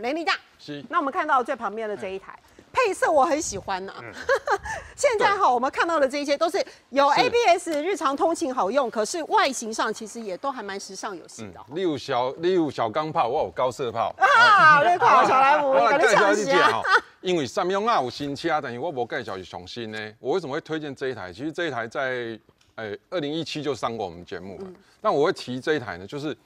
年龄大。是。那我们看到最旁边的这一台，配色我很喜欢呢。现在好，我们看到的这些都是有 ABS，日常通勤好用，可是外形上其实也都还蛮时尚有型的。例如小，例如小钢炮，哇，高射炮。啊，雷克萨斯莱姆，我了解。因为三厢啊，有新车，但是我不介小是创新呢。我为什么会推荐这一台？其实这一台在诶二零一七就上过我们节目了。但我会提这一台呢，就是。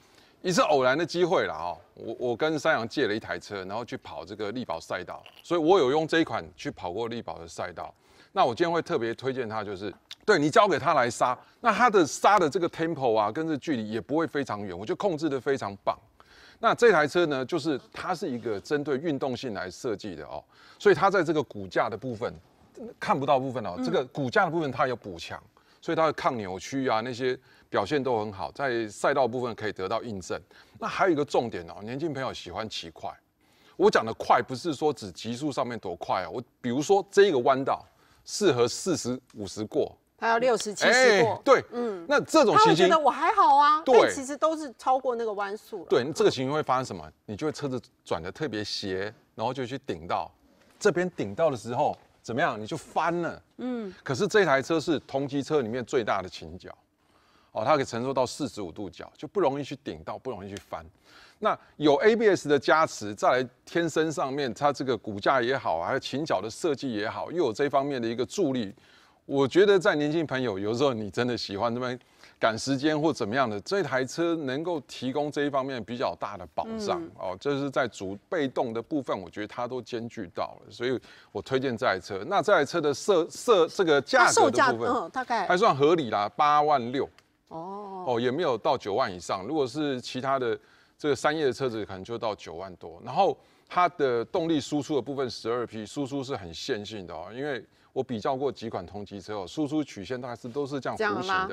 一次偶然的机会了啊，我我跟三羊借了一台车，然后去跑这个力宝赛道，所以我有用这一款去跑过力宝的赛道。那我今天会特别推荐它，就是对你交给他来刹，那它的刹的这个 tempo 啊，跟这距离也不会非常远，我觉得控制的非常棒。那这台车呢，就是它是一个针对运动性来设计的哦，所以它在这个骨架的部分看不到部分哦，这个骨架的部分它有补强。所以它的抗扭曲啊，那些表现都很好，在赛道部分可以得到印证。那还有一个重点哦，年轻朋友喜欢骑快，我讲的快不是说指极速上面多快啊。我比如说这个弯道适合四十五十过，他要六十七十过，对，嗯，那这种情形，我还好啊，对，其实都是超过那个弯速。对，这个情形会发生什么？你就会车子转的特别斜，然后就去顶到这边顶到的时候。怎么样？你就翻了，嗯。可是这台车是同级车里面最大的倾角，哦，它可以承受到四十五度角，就不容易去顶到，不容易去翻。那有 ABS 的加持，再来天生上面它这个骨架也好啊，倾角的设计也好，又有这方面的一个助力。我觉得在年轻朋友，有时候你真的喜欢这边赶时间或怎么样的，这台车能够提供这一方面比较大的保障哦。这是在主被动的部分，我觉得它都兼具到了，所以我推荐这台车。那这台车的设设这个价售价嗯大概还算合理啦，八万六哦哦也没有到九万以上。如果是其他的这个三叶的车子，可能就到九万多。然后它的动力输出的部分，十二匹输出是很线性的哦，因为。我比较过几款同级车后，输出曲线大概是都是这样弧形的。